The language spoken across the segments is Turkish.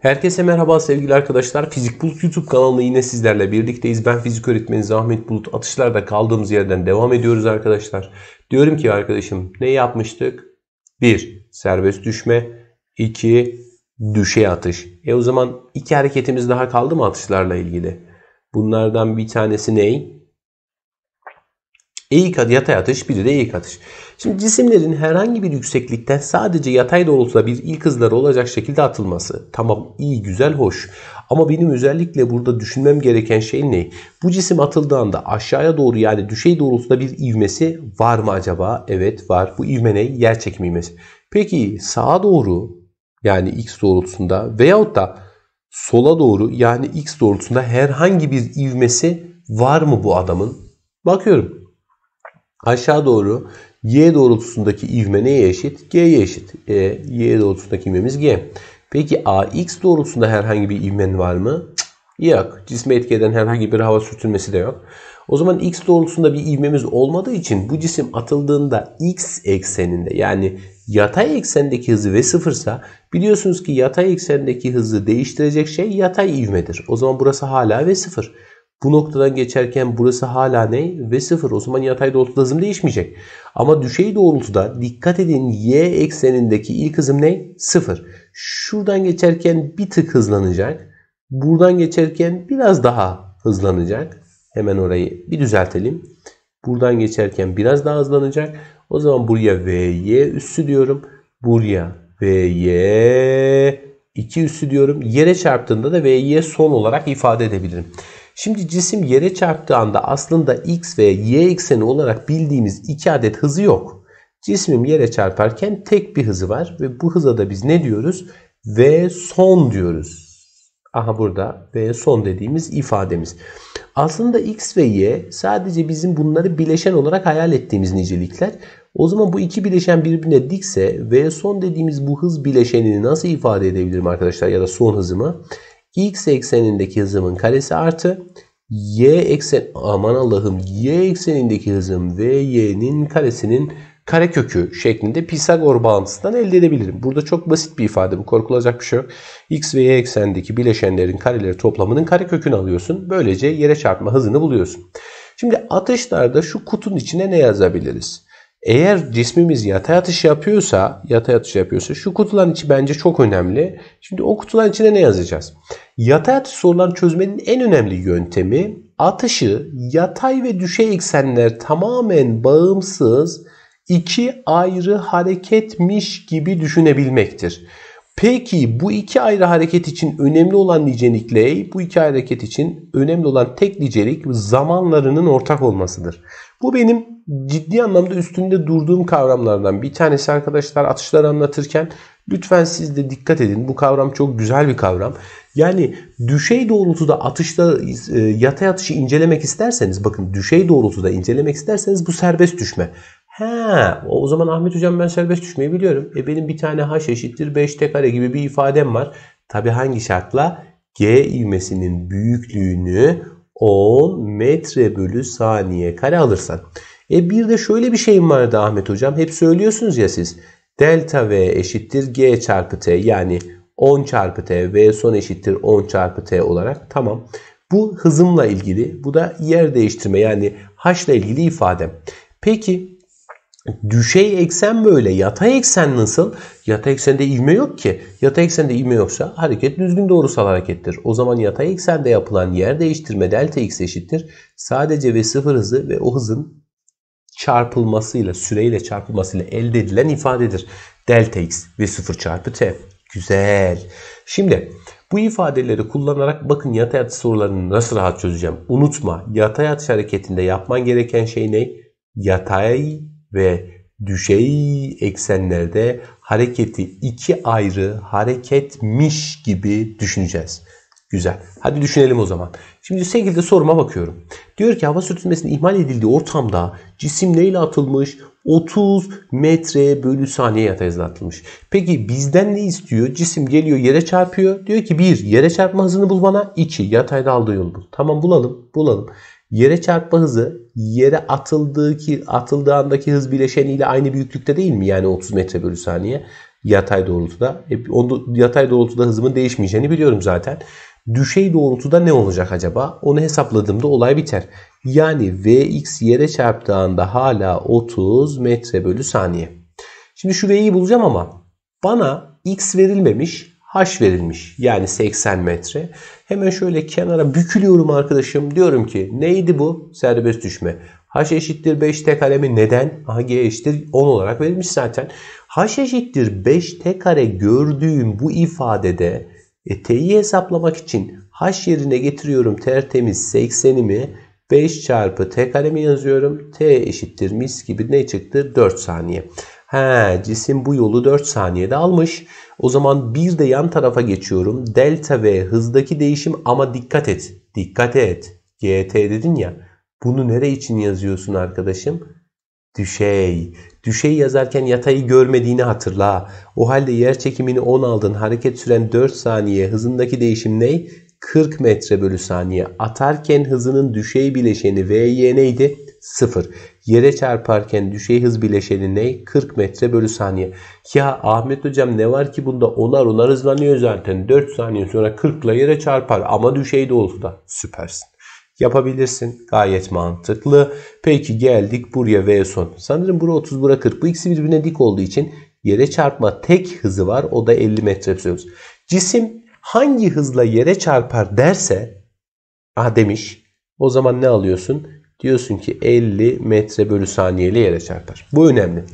Herkese merhaba sevgili arkadaşlar. Fizik Bulut YouTube kanalında yine sizlerle birlikteyiz. Ben fizik öğretmeniniz Ahmet Bulut. Atışlarda kaldığımız yerden devam ediyoruz arkadaşlar. Diyorum ki arkadaşım ne yapmıştık? 1. Serbest düşme. 2. Düşe atış. E o zaman iki hareketimiz daha kaldı mı atışlarla ilgili? Bunlardan bir tanesi ney? Eğik yatay atış, biri de eğik atış. Şimdi cisimlerin herhangi bir yükseklikten sadece yatay doğrultuda bir ilk hızları olacak şekilde atılması. Tamam iyi, güzel, hoş. Ama benim özellikle burada düşünmem gereken şey ne? Bu cisim atıldığında aşağıya doğru yani düşey doğrultuda bir ivmesi var mı acaba? Evet var. Bu ivme ne? Yer çekimi ivmesi. Peki sağa doğru yani x doğrultusunda veyahut da sola doğru yani x doğrultusunda herhangi bir ivmesi var mı bu adamın? Bakıyorum. Aşağı doğru y doğrultusundaki ivme neye eşit? G'ye eşit. E, y doğrultusundaki ivmemiz g. Peki ax doğrultusunda herhangi bir ivmen var mı? Cık, yok. Cisme etki eden herhangi bir hava sürtünmesi de yok. O zaman x doğrultusunda bir ivmemiz olmadığı için bu cisim atıldığında x ekseninde yani yatay eksendeki hızı v sıfırsa biliyorsunuz ki yatay eksendeki hızı değiştirecek şey yatay ivmedir. O zaman burası hala v sıfır. Bu noktadan geçerken burası hala ne? Ve 0. O zaman yatay doğrultuda hızım değişmeyecek. Ama düşey doğrultuda dikkat edin y eksenindeki ilk hızım ne? 0. Şuradan geçerken bir tık hızlanacak. Buradan geçerken biraz daha hızlanacak. Hemen orayı bir düzeltelim. Buradan geçerken biraz daha hızlanacak. O zaman buraya vy üssü diyorum. Buraya vy 2 üssü diyorum. Yere çarptığında da vy son olarak ifade edebilirim. Şimdi cisim yere çarptığı anda aslında x ve y ekseni olarak bildiğimiz iki adet hızı yok. Cismim yere çarparken tek bir hızı var ve bu hıza da biz ne diyoruz? V son diyoruz. Aha burada V son dediğimiz ifademiz. Aslında x ve y sadece bizim bunları bileşen olarak hayal ettiğimiz nicelikler. O zaman bu iki bileşen birbirine dikse V son dediğimiz bu hız bileşenini nasıl ifade edebilirim arkadaşlar ya da son hızımı? X eksenindeki hızımın karesi artı y eksen aman Allah'ım y eksenindeki hızım ve y'nin karesinin karekökü şeklinde Pisagor bağıntısından elde edebilirim. Burada çok basit bir ifade bu korkulacak bir şey yok. X ve y eksenindeki bileşenlerin kareleri toplamının karekökünü alıyorsun. Böylece yere çarpma hızını buluyorsun. Şimdi atışlarda şu kutunun içine ne yazabiliriz? Eğer cismimiz yatay atış yapıyorsa, yatay atış yapıyorsa şu kutuların içi bence çok önemli. Şimdi o kutuların içine ne yazacağız? Yatay atış sorularını çözmenin en önemli yöntemi atışı yatay ve düşey eksenler tamamen bağımsız iki ayrı hareketmiş gibi düşünebilmektir. Peki bu iki ayrı hareket için önemli olan nicelikle bu iki hareket için önemli olan tek nicelik zamanlarının ortak olmasıdır. Bu benim ciddi anlamda üstünde durduğum kavramlardan bir tanesi arkadaşlar atışlar anlatırken lütfen siz de dikkat edin. Bu kavram çok güzel bir kavram. Yani düşey doğrultuda atışta e, yatay atışı incelemek isterseniz bakın düşey doğrultuda incelemek isterseniz bu serbest düşme. He, o zaman Ahmet hocam ben serbest düşmeyi biliyorum. E benim bir tane h eşittir 5t kare gibi bir ifadem var. Tabi hangi şartla? G ivmesinin büyüklüğünü 10 metre bölü saniye kare alırsan. E bir de şöyle bir şeyim vardı Ahmet hocam. Hep söylüyorsunuz ya siz. Delta V eşittir G çarpı T yani 10 çarpı T V son eşittir 10 çarpı T olarak. Tamam. Bu hızımla ilgili. Bu da yer değiştirme yani H ile ilgili ifadem. Peki Düşey eksen böyle. Yatay eksen nasıl? Yatay eksende ivme yok ki. Yatay eksende ivme yoksa hareket düzgün doğrusal harekettir. O zaman yatay eksende yapılan yer değiştirme delta x eşittir. Sadece ve sıfır hızı ve o hızın çarpılmasıyla, süreyle çarpılmasıyla elde edilen ifadedir. Delta x ve sıfır çarpı t. Güzel. Şimdi bu ifadeleri kullanarak bakın yatay atış sorularını nasıl rahat çözeceğim. Unutma yatay atış hareketinde yapman gereken şey ne? Yatay ve düşey eksenlerde hareketi iki ayrı hareketmiş gibi düşüneceğiz. Güzel. Hadi düşünelim o zaman. Şimdi şekilde soruma bakıyorum. Diyor ki hava sürtünmesinin ihmal edildiği ortamda cisim neyle atılmış? 30 metre bölü saniye hızla atılmış. Peki bizden ne istiyor? Cisim geliyor yere çarpıyor. Diyor ki bir Yere çarpma hızını bul bana. 2. Yatayda aldığı yolu bul. Tamam bulalım. Bulalım. Yere çarpma hızı yere atıldığı ki atıldığı andaki hız bileşeniyle aynı büyüklükte değil mi? Yani 30 metre bölü saniye yatay doğrultuda. E, onu, yatay doğrultuda hızımın değişmeyeceğini biliyorum zaten. Düşey doğrultuda ne olacak acaba? Onu hesapladığımda olay biter. Yani Vx yere çarptığı anda hala 30 metre bölü saniye. Şimdi şu V'yi bulacağım ama bana x verilmemiş Haş verilmiş yani 80 metre. Hemen şöyle kenara bükülüyorum arkadaşım. Diyorum ki neydi bu? Serbest düşme. haş eşittir 5 t karemi neden? Aha G eşittir 10 olarak verilmiş zaten. haş eşittir 5 t kare gördüğüm bu ifadede e, t'yi hesaplamak için haş yerine getiriyorum tertemiz 80'imi 5 çarpı t karemi yazıyorum. T eşittir mis gibi ne çıktı? 4 saniye. He cisim bu yolu 4 saniyede almış. O zaman bir de yan tarafa geçiyorum. Delta V hızdaki değişim ama dikkat et. Dikkat et. GT dedin ya. Bunu nere için yazıyorsun arkadaşım? Düşey. Düşey yazarken yatayı görmediğini hatırla. O halde yer çekimini 10 aldın. Hareket süren 4 saniye. Hızındaki değişim ne? 40 metre bölü saniye. Atarken hızının düşey bileşeni VY neydi? 0. Yere çarparken düşey hız bileşeni ne? 40 metre bölü saniye. Ya Ahmet hocam ne var ki bunda onar onar hızlanıyor zaten. 4 saniye sonra 40 ile yere çarpar ama düşey de da süpersin. Yapabilirsin. Gayet mantıklı. Peki geldik buraya V son. Sanırım bura 30 bura 40. Bu ikisi birbirine dik olduğu için yere çarpma tek hızı var. O da 50 metre söz. Cisim hangi hızla yere çarpar derse ah demiş. O zaman ne alıyorsun? Diyorsun ki 50 metre bölü saniyeli yere çarpar. Bu önemli.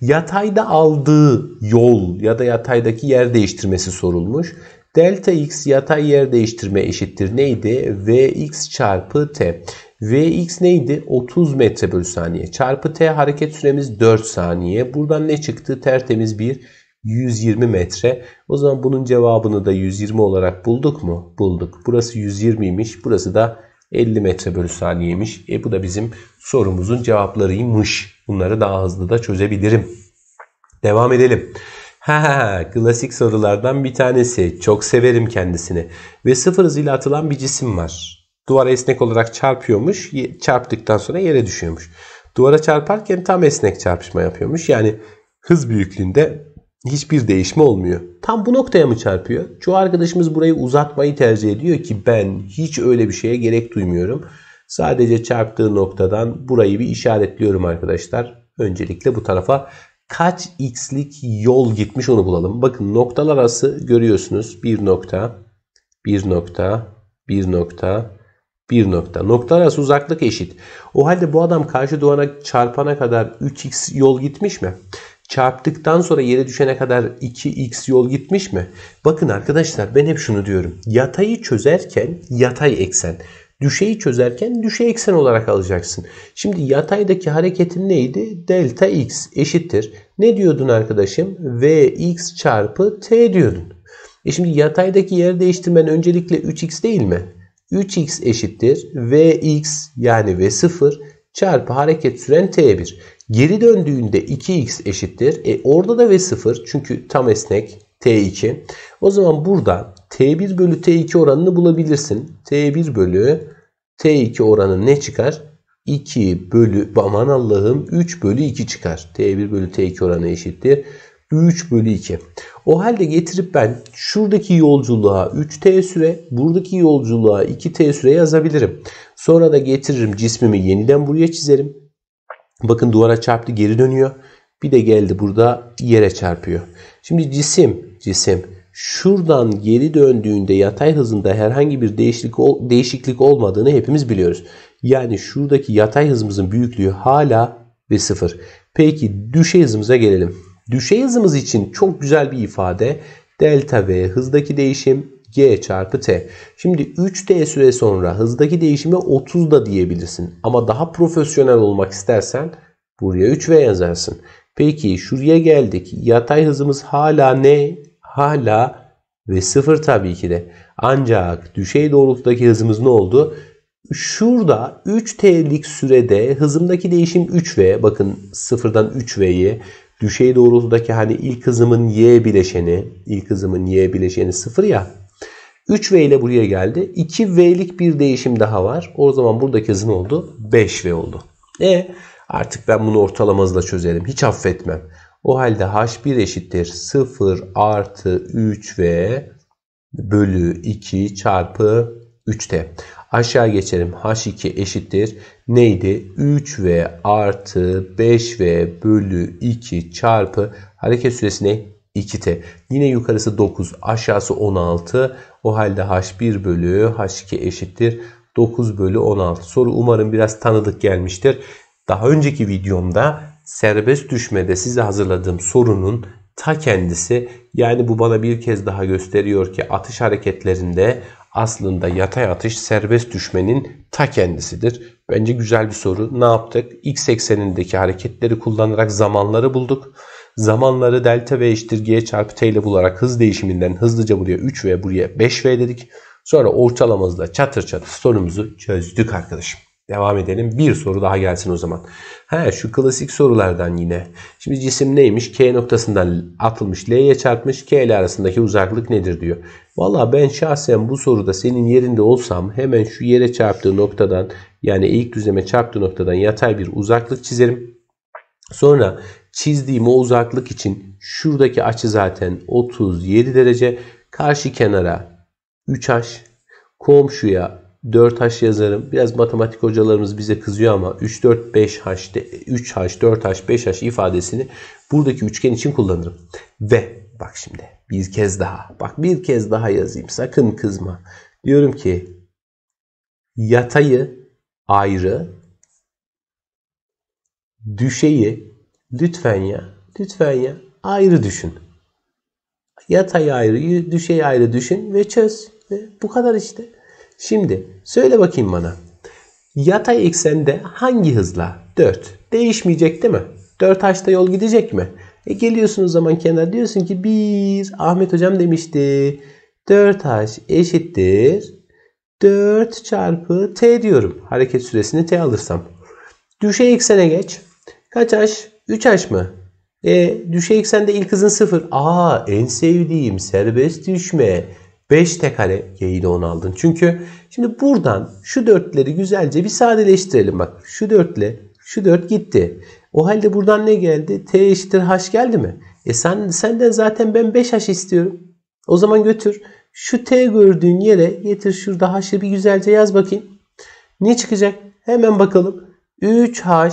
Yatayda aldığı yol ya da yataydaki yer değiştirmesi sorulmuş. Delta x yatay yer değiştirme eşittir neydi? Vx çarpı t. Vx neydi? 30 metre bölü saniye. Çarpı t hareket süremiz 4 saniye. Buradan ne çıktı? Tertemiz bir 120 metre. O zaman bunun cevabını da 120 olarak bulduk mu? Bulduk. Burası 120'ymiş. Burası da 50 metre bölü saniyemiş. E bu da bizim sorumuzun cevaplarıymış. Bunları daha hızlı da çözebilirim. Devam edelim. Ha, klasik sorulardan bir tanesi. Çok severim kendisini. Ve sıfır hızıyla atılan bir cisim var. Duvara esnek olarak çarpıyormuş. Çarptıktan sonra yere düşüyormuş. Duvara çarparken tam esnek çarpışma yapıyormuş. Yani hız büyüklüğünde hiçbir değişme olmuyor. Tam bu noktaya mı çarpıyor? Çoğu arkadaşımız burayı uzatmayı tercih ediyor ki ben hiç öyle bir şeye gerek duymuyorum. Sadece çarptığı noktadan burayı bir işaretliyorum arkadaşlar. Öncelikle bu tarafa kaç x'lik yol gitmiş onu bulalım. Bakın noktalar arası görüyorsunuz. Bir nokta, bir nokta, bir nokta, bir nokta. Nokta arası uzaklık eşit. O halde bu adam karşı duvara çarpana kadar 3x yol gitmiş mi? Çarptıktan sonra yere düşene kadar 2x yol gitmiş mi? Bakın arkadaşlar ben hep şunu diyorum. Yatayı çözerken yatay eksen. Düşeyi çözerken düşey eksen olarak alacaksın. Şimdi yataydaki hareketin neydi? Delta x eşittir. Ne diyordun arkadaşım? Vx çarpı t diyordun. E şimdi yataydaki yer değiştirmen öncelikle 3x değil mi? 3x eşittir. Vx yani v sıfır çarpı hareket süren t1. Geri döndüğünde 2x eşittir. E orada da v0 çünkü tam esnek t2. O zaman burada t1 bölü t2 oranını bulabilirsin. t1 bölü t2 oranı ne çıkar? 2 bölü aman Allah'ım 3 bölü 2 çıkar. t1 bölü t2 oranı eşittir. 3 bölü 2. O halde getirip ben şuradaki yolculuğa 3t süre, buradaki yolculuğa 2t süre yazabilirim. Sonra da getiririm cismimi yeniden buraya çizerim. Bakın duvara çarptı geri dönüyor. Bir de geldi burada yere çarpıyor. Şimdi cisim, cisim şuradan geri döndüğünde yatay hızında herhangi bir değişiklik, değişiklik olmadığını hepimiz biliyoruz. Yani şuradaki yatay hızımızın büyüklüğü hala ve sıfır. Peki düşey hızımıza gelelim. Düşey hızımız için çok güzel bir ifade delta v hızdaki değişim g çarpı t. Şimdi 3t süre sonra hızdaki değişimi 30 da diyebilirsin. Ama daha profesyonel olmak istersen buraya 3v yazarsın. Peki şuraya geldik. Yatay hızımız hala ne? Hala ve 0 tabii ki de. Ancak düşey doğrultudaki hızımız ne oldu? Şurada 3T'lik sürede hızımdaki değişim 3V. Bakın 0'dan 3V'yi düşey doğrultudaki hani ilk hızımın Y bileşeni, ilk hızımın Y bileşeni 0 ya 3V ile buraya geldi. 2V'lik bir değişim daha var. O zaman buradaki hız ne oldu? 5V oldu. E artık ben bunu ortalama hızla çözelim. Hiç affetmem. O halde H1 eşittir 0 artı 3V bölü 2 çarpı 3T. Aşağı geçelim. H2 eşittir. Neydi? 3V artı 5V bölü 2 çarpı hareket süresi ne? 2T. Yine yukarısı 9 aşağısı 16 o halde H1 bölü H2 eşittir 9 bölü 16. Soru umarım biraz tanıdık gelmiştir. Daha önceki videomda serbest düşmede size hazırladığım sorunun ta kendisi yani bu bana bir kez daha gösteriyor ki atış hareketlerinde aslında yatay atış serbest düşmenin ta kendisidir. Bence güzel bir soru. Ne yaptık? X eksenindeki hareketleri kullanarak zamanları bulduk. Zamanları delta ve eşittir g çarpı t ile bularak hız değişiminden hızlıca buraya 3 ve buraya 5v dedik. Sonra ortalamamızla çatır çatır sorumuzu çözdük arkadaşım. Devam edelim. Bir soru daha gelsin o zaman. Ha şu klasik sorulardan yine. Şimdi cisim neymiş? K noktasından atılmış L'ye çarpmış. K ile arasındaki uzaklık nedir diyor. Valla ben şahsen bu soruda senin yerinde olsam hemen şu yere çarptığı noktadan yani ilk düzleme çarptığı noktadan yatay bir uzaklık çizerim. Sonra Çizdiğim o uzaklık için şuradaki açı zaten 37 derece. Karşı kenara 3H, komşuya 4H yazarım. Biraz matematik hocalarımız bize kızıyor ama 3, 4, 5H, 3H, 4H, 5H ifadesini buradaki üçgen için kullanırım. Ve bak şimdi bir kez daha. Bak bir kez daha yazayım sakın kızma. Diyorum ki yatayı ayrı, düşeyi Lütfen ya. Lütfen ya. Ayrı düşün. Yatay ayrı, düşey ayrı düşün ve çöz. Ve bu kadar işte. Şimdi söyle bakayım bana. Yatay eksende hangi hızla? 4. Değişmeyecek değil mi? 4 haçta yol gidecek mi? E geliyorsun zaman kenara diyorsun ki biz Ahmet hocam demişti. 4 haç eşittir 4 çarpı T diyorum. Hareket süresini T alırsam. Düşey eksene geç. Kaç haç? 3 H mı? E, düşey eksende ilk hızın 0. Aa en sevdiğim serbest düşme. 5 tek kare y'yi de 10 aldın. Çünkü şimdi buradan şu dörtleri güzelce bir sadeleştirelim. Bak şu dörtle şu dört gitti. O halde buradan ne geldi? T eşittir h geldi mi? E sen, senden zaten ben 5h istiyorum. O zaman götür. Şu t gördüğün yere getir şurada h'ı bir güzelce yaz bakayım. Ne çıkacak? Hemen bakalım. 3h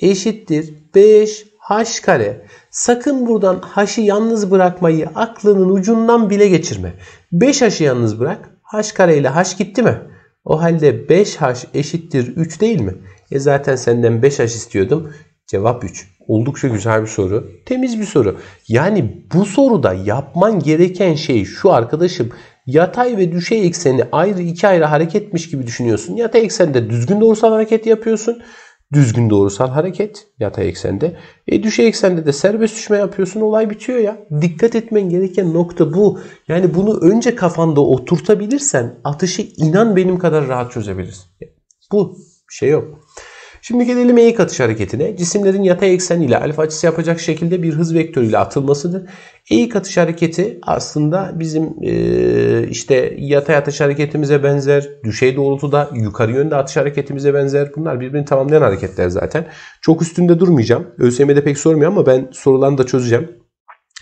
eşittir 5 h kare. Sakın buradan h'ı yalnız bırakmayı aklının ucundan bile geçirme. 5 h'ı yalnız bırak. h kare ile h gitti mi? O halde 5h eşittir 3 değil mi? E zaten senden 5h istiyordum. Cevap 3. Oldukça güzel bir soru. Temiz bir soru. Yani bu soruda yapman gereken şey şu arkadaşım. Yatay ve düşey ekseni ayrı iki ayrı hareketmiş gibi düşünüyorsun. Yatay eksende düzgün doğrusal hareket yapıyorsun. Düzgün doğrusal hareket yatay eksende. E düşey eksende de serbest düşme yapıyorsun olay bitiyor ya. Dikkat etmen gereken nokta bu. Yani bunu önce kafanda oturtabilirsen atışı inan benim kadar rahat çözebilirsin. Bu şey yok. Şimdi gelelim eğik atış hareketine. Cisimlerin yatay eksen ile alfa açısı yapacak şekilde bir hız vektörü ile atılmasıdır. Eğik atış hareketi aslında bizim e, işte yatay atış hareketimize benzer, düşey doğrultuda yukarı yönde atış hareketimize benzer. Bunlar birbirini tamamlayan hareketler zaten. Çok üstünde durmayacağım. ÖSYM'de pek sormuyor ama ben sorularını da çözeceğim.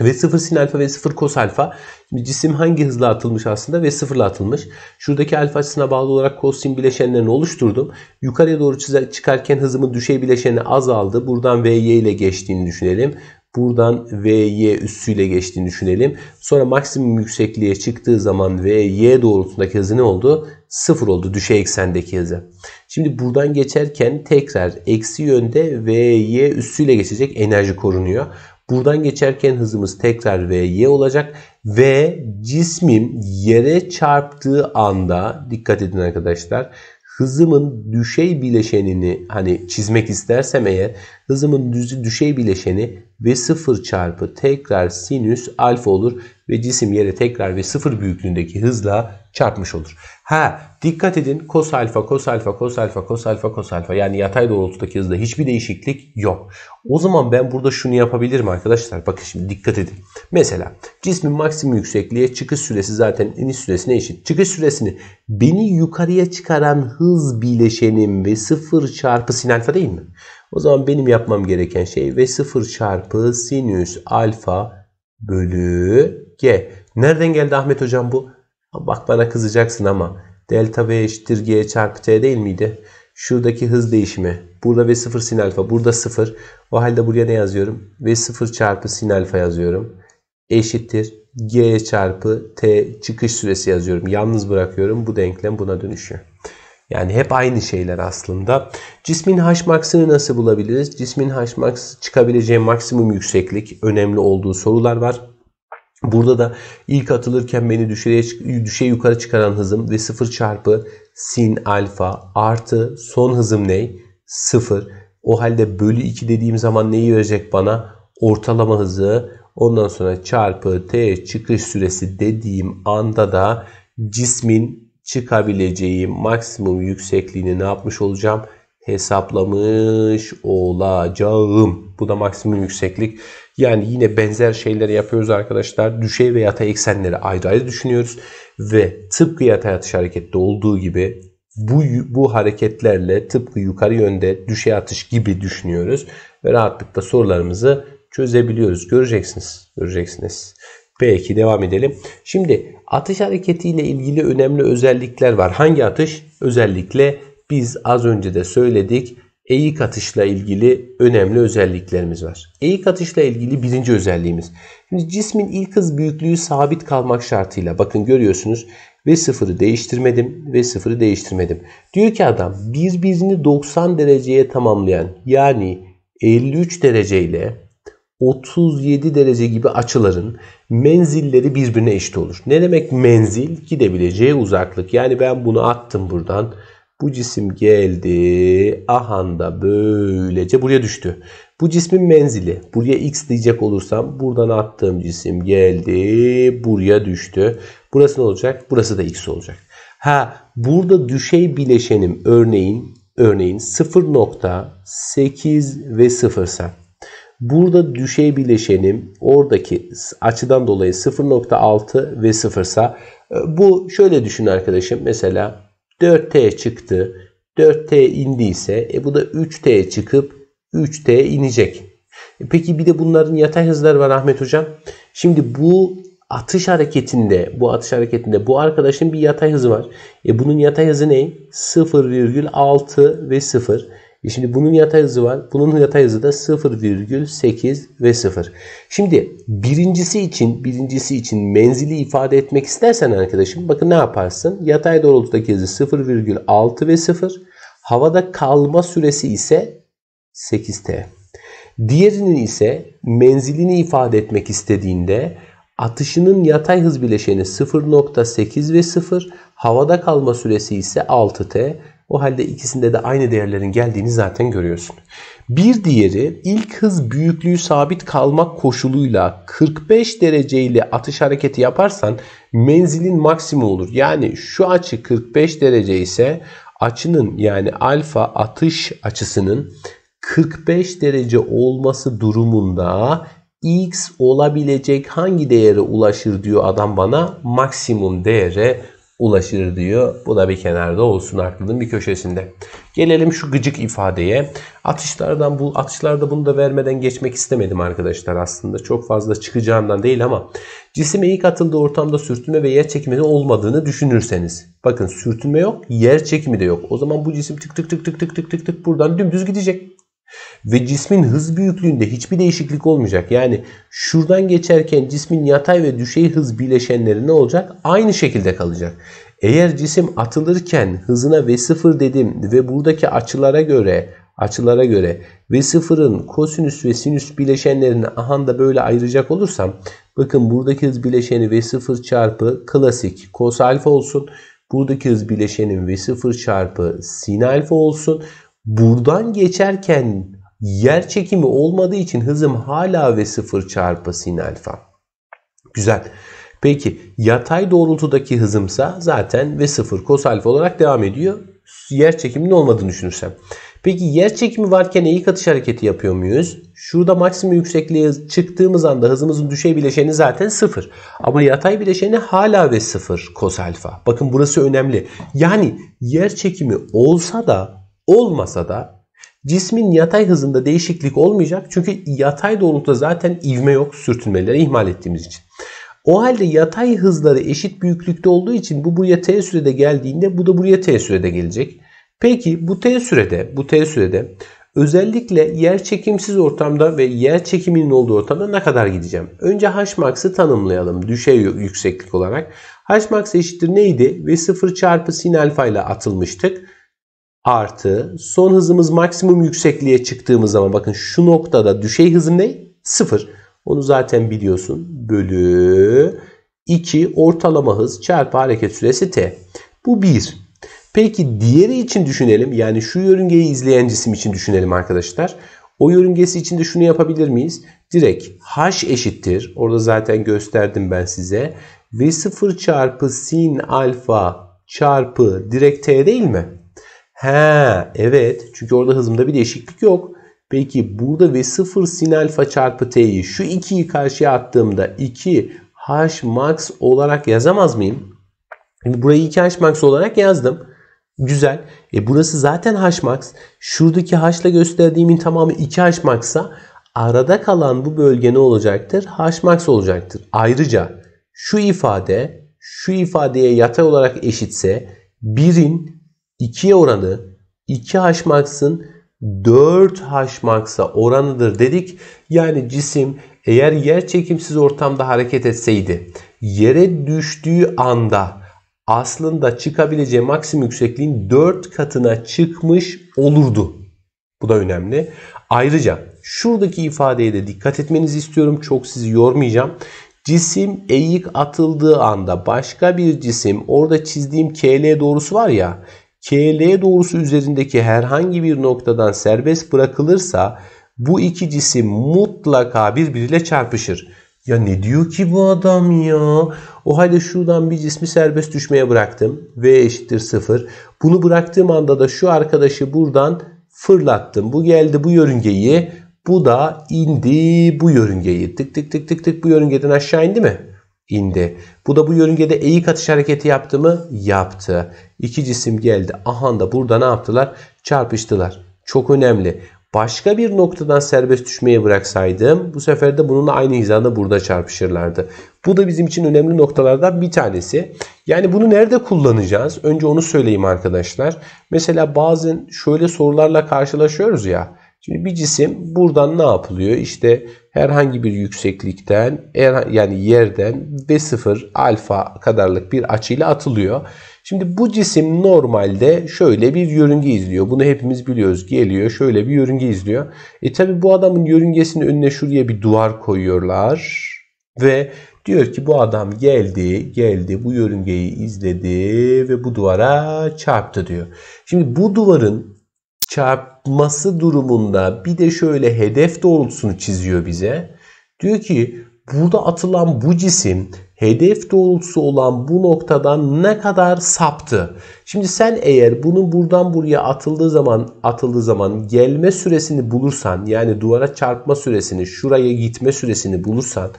Ve 0 sin alfa ve 0 kos alfa. Şimdi cisim hangi hızla atılmış aslında? Ve 0 atılmış. Şuradaki alfa açısına bağlı olarak kos sin bileşenlerini oluşturdum. Yukarıya doğru çizer, çıkarken hızımın düşey bileşeni azaldı. Buradan VY ile geçtiğini düşünelim. Buradan VY üssüyle geçtiğini düşünelim. Sonra maksimum yüksekliğe çıktığı zaman VY doğrultusundaki hızı ne oldu? 0 oldu düşey eksendeki hızı. Şimdi buradan geçerken tekrar eksi yönde VY üssüyle geçecek enerji korunuyor. Buradan geçerken hızımız tekrar Vy olacak. Ve cismim yere çarptığı anda dikkat edin arkadaşlar. Hızımın düşey bileşenini hani çizmek istersem eğer hızımın düzü düşey bileşeni ve 0 çarpı tekrar sinüs alfa olur ve cisim yere tekrar ve 0 büyüklüğündeki hızla çarpmış olur. Ha dikkat edin kos alfa kos alfa kos alfa kos alfa kos alfa yani yatay doğrultudaki hızda hiçbir değişiklik yok. O zaman ben burada şunu yapabilirim arkadaşlar. Bakın şimdi dikkat edin. Mesela cismin maksimum yüksekliğe çıkış süresi zaten iniş süresine eşit. Çıkış süresini beni yukarıya çıkaran hız bileşenim ve 0 çarpı sin alfa değil mi? O zaman benim yapmam gereken şey ve 0 çarpı sinüs alfa bölü g. Nereden geldi Ahmet hocam bu? Bak bana kızacaksın ama delta V eşittir G çarpı T değil miydi? Şuradaki hız değişimi. Burada v sıfır sin alfa. Burada sıfır. O halde buraya ne yazıyorum? v sıfır çarpı sin alfa yazıyorum. Eşittir G çarpı T çıkış süresi yazıyorum. Yalnız bırakıyorum. Bu denklem buna dönüşüyor. Yani hep aynı şeyler aslında. Cismin H maksını nasıl bulabiliriz? Cismin H max çıkabileceği maksimum yükseklik önemli olduğu sorular var. Burada da ilk atılırken beni düşeye, düşe yukarı çıkaran hızım ve 0 çarpı sin alfa artı son hızım ne? 0. O halde bölü 2 dediğim zaman neyi verecek bana? Ortalama hızı ondan sonra çarpı t çıkış süresi dediğim anda da cismin çıkabileceği maksimum yüksekliğini ne yapmış olacağım? hesaplamış olacağım. Bu da maksimum yükseklik. Yani yine benzer şeyleri yapıyoruz arkadaşlar. Düşey ve yatay eksenleri ayrı ayrı düşünüyoruz. Ve tıpkı yatay atış harekette olduğu gibi bu, bu hareketlerle tıpkı yukarı yönde düşey atış gibi düşünüyoruz. Ve rahatlıkla sorularımızı çözebiliyoruz. Göreceksiniz. Göreceksiniz. Peki devam edelim. Şimdi atış hareketiyle ilgili önemli özellikler var. Hangi atış? Özellikle biz az önce de söyledik eğik atışla ilgili önemli özelliklerimiz var. Eğik atışla ilgili birinci özelliğimiz. Şimdi cismin ilk hız büyüklüğü sabit kalmak şartıyla bakın görüyorsunuz ve sıfırı değiştirmedim ve sıfırı değiştirmedim. Diyor ki adam birbirini 90 dereceye tamamlayan yani 53 dereceyle 37 derece gibi açıların menzilleri birbirine eşit olur. Ne demek menzil? Gidebileceği uzaklık. Yani ben bunu attım buradan. Bu cisim geldi. Ahanda böylece buraya düştü. Bu cismin menzili. Buraya x diyecek olursam buradan attığım cisim geldi. Buraya düştü. Burası ne olacak? Burası da x olacak. Ha burada düşey bileşenim örneğin örneğin 0.8 ve 0 sen. Burada düşey bileşenim oradaki açıdan dolayı 0.6 ve 0 sa bu şöyle düşün arkadaşım mesela 4T çıktı. 4T indiyse e bu da 3T çıkıp 3T inecek. E peki bir de bunların yatay hızları var Ahmet Hocam. Şimdi bu atış hareketinde bu atış hareketinde bu arkadaşın bir yatay hızı var. E bunun yatay hızı ne? 0,6 ve 0. E şimdi bunun yatay hızı var. Bunun yatay hızı da 0,8 ve 0. Şimdi birincisi için birincisi için menzili ifade etmek istersen arkadaşım bakın ne yaparsın? Yatay doğrultudaki hızı 0,6 ve 0. Havada kalma süresi ise 8t. Diğerinin ise menzilini ifade etmek istediğinde atışının yatay hız bileşeni 0.8 ve 0, havada kalma süresi ise 6t. O halde ikisinde de aynı değerlerin geldiğini zaten görüyorsun. Bir diğeri ilk hız büyüklüğü sabit kalmak koşuluyla 45 derece ile atış hareketi yaparsan menzilin maksimum olur. Yani şu açı 45 derece ise açının yani alfa atış açısının 45 derece olması durumunda x olabilecek hangi değere ulaşır diyor adam bana maksimum değere ulaşır diyor. Bu da bir kenarda olsun aklının bir köşesinde. Gelelim şu gıcık ifadeye. Atışlardan bu atışlarda bunu da vermeden geçmek istemedim arkadaşlar aslında. Çok fazla çıkacağından değil ama cisime ilk atıldığı ortamda sürtünme ve yer çekimi olmadığını düşünürseniz. Bakın sürtünme yok, yer çekimi de yok. O zaman bu cisim tık tık tık tık tık tık tık tık buradan dümdüz gidecek. Ve cismin hız büyüklüğünde hiçbir değişiklik olmayacak. Yani şuradan geçerken cismin yatay ve düşey hız bileşenleri ne olacak? Aynı şekilde kalacak. Eğer cisim atılırken hızına V0 dedim ve buradaki açılara göre açılara göre V0'ın kosinüs ve sinüs bileşenlerini aha da böyle ayıracak olursam bakın buradaki hız bileşeni V0 çarpı klasik kos alfa olsun. Buradaki hız bileşeni V0 çarpı sin alfa olsun. Buradan geçerken yer çekimi olmadığı için hızım hala ve 0 çarpı sin alfa. Güzel. Peki yatay doğrultudaki hızımsa zaten ve 0 kos alfa olarak devam ediyor. Yer çekiminin olmadığını düşünürsem. Peki yer çekimi varken eğik atış hareketi yapıyor muyuz? Şurada maksimum yüksekliğe çıktığımız anda hızımızın düşey bileşeni zaten sıfır. Ama yatay bileşeni hala ve sıfır kos alfa. Bakın burası önemli. Yani yer çekimi olsa da olmasa da cismin yatay hızında değişiklik olmayacak. Çünkü yatay doğrultuda zaten ivme yok sürtünmeleri ihmal ettiğimiz için. O halde yatay hızları eşit büyüklükte olduğu için bu buraya t sürede geldiğinde bu da buraya t sürede gelecek. Peki bu t sürede, bu t sürede özellikle yer çekimsiz ortamda ve yer çekiminin olduğu ortamda ne kadar gideceğim? Önce Hmax'ı tanımlayalım düşey yükseklik olarak. Hmax eşittir neydi? Ve 0 çarpı sin alfa ile atılmıştık artı son hızımız maksimum yüksekliğe çıktığımız zaman bakın şu noktada düşey hızım ne? 0. Onu zaten biliyorsun. Bölü 2 ortalama hız çarpı hareket süresi t. Bu 1. Peki diğeri için düşünelim. Yani şu yörüngeyi izleyen cisim için düşünelim arkadaşlar. O yörüngesi için de şunu yapabilir miyiz? Direkt h eşittir. Orada zaten gösterdim ben size. V0 çarpı sin alfa çarpı direkt t değil mi? He evet çünkü orada hızımda bir değişiklik yok. Peki burada ve 0 sin alfa çarpı t'yi şu 2'yi karşıya attığımda 2 h max olarak yazamaz mıyım? Şimdi burayı 2 h max olarak yazdım. Güzel. E burası zaten h max. Şuradaki h ile gösterdiğimin tamamı 2 h maxsa arada kalan bu bölge ne olacaktır? h max olacaktır. Ayrıca şu ifade şu ifadeye yatay olarak eşitse 1'in 2'ye oranı 2H max'ın 4H max'a oranıdır dedik. Yani cisim eğer yer çekimsiz ortamda hareket etseydi yere düştüğü anda aslında çıkabileceği maksimum yüksekliğin 4 katına çıkmış olurdu. Bu da önemli. Ayrıca şuradaki ifadeye de dikkat etmenizi istiyorum. Çok sizi yormayacağım. Cisim eğik atıldığı anda başka bir cisim orada çizdiğim KL doğrusu var ya KL doğrusu üzerindeki herhangi bir noktadan serbest bırakılırsa bu iki cisim mutlaka birbiriyle çarpışır. Ya ne diyor ki bu adam ya? O halde şuradan bir cismi serbest düşmeye bıraktım. V eşittir 0. Bunu bıraktığım anda da şu arkadaşı buradan fırlattım. Bu geldi bu yörüngeyi. Bu da indi bu yörüngeyi. Tık tık tık tık tık bu yörüngeden aşağı indi mi? indi. Bu da bu yörüngede eğik atış hareketi yaptı mı? Yaptı. İki cisim geldi. Aha da burada ne yaptılar? Çarpıştılar. Çok önemli. Başka bir noktadan serbest düşmeye bıraksaydım bu sefer de bununla aynı hizada burada çarpışırlardı. Bu da bizim için önemli noktalardan bir tanesi. Yani bunu nerede kullanacağız? Önce onu söyleyeyim arkadaşlar. Mesela bazen şöyle sorularla karşılaşıyoruz ya. Şimdi bir cisim buradan ne yapılıyor? İşte herhangi bir yükseklikten er, yani yerden V0 alfa kadarlık bir açıyla atılıyor. Şimdi bu cisim normalde şöyle bir yörünge izliyor. Bunu hepimiz biliyoruz. Geliyor şöyle bir yörünge izliyor. E tabi bu adamın yörüngesinin önüne şuraya bir duvar koyuyorlar. Ve diyor ki bu adam geldi, geldi bu yörüngeyi izledi ve bu duvara çarptı diyor. Şimdi bu duvarın çarp ması durumunda bir de şöyle hedef doğrultusunu çiziyor bize. Diyor ki burada atılan bu cisim hedef doğrultusu olan bu noktadan ne kadar saptı? Şimdi sen eğer bunun buradan buraya atıldığı zaman atıldığı zaman gelme süresini bulursan yani duvara çarpma süresini şuraya gitme süresini bulursan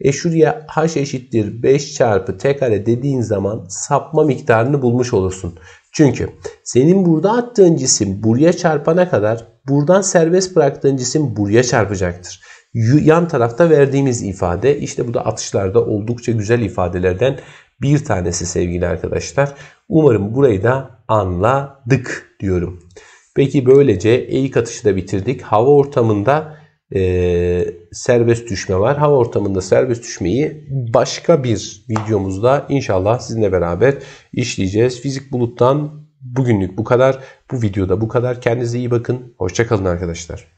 e şuraya h eşittir 5 çarpı t kare dediğin zaman sapma miktarını bulmuş olursun. Çünkü senin burada attığın cisim buraya çarpana kadar buradan serbest bıraktığın cisim buraya çarpacaktır. Yan tarafta verdiğimiz ifade işte bu da atışlarda oldukça güzel ifadelerden bir tanesi sevgili arkadaşlar. Umarım burayı da anladık diyorum. Peki böylece eğik atışı da bitirdik. Hava ortamında e, serbest düşme var. Hava ortamında serbest düşmeyi başka bir videomuzda inşallah sizinle beraber işleyeceğiz. Fizik buluttan bugünlük bu kadar. Bu videoda bu kadar. Kendinize iyi bakın. Hoşçakalın arkadaşlar.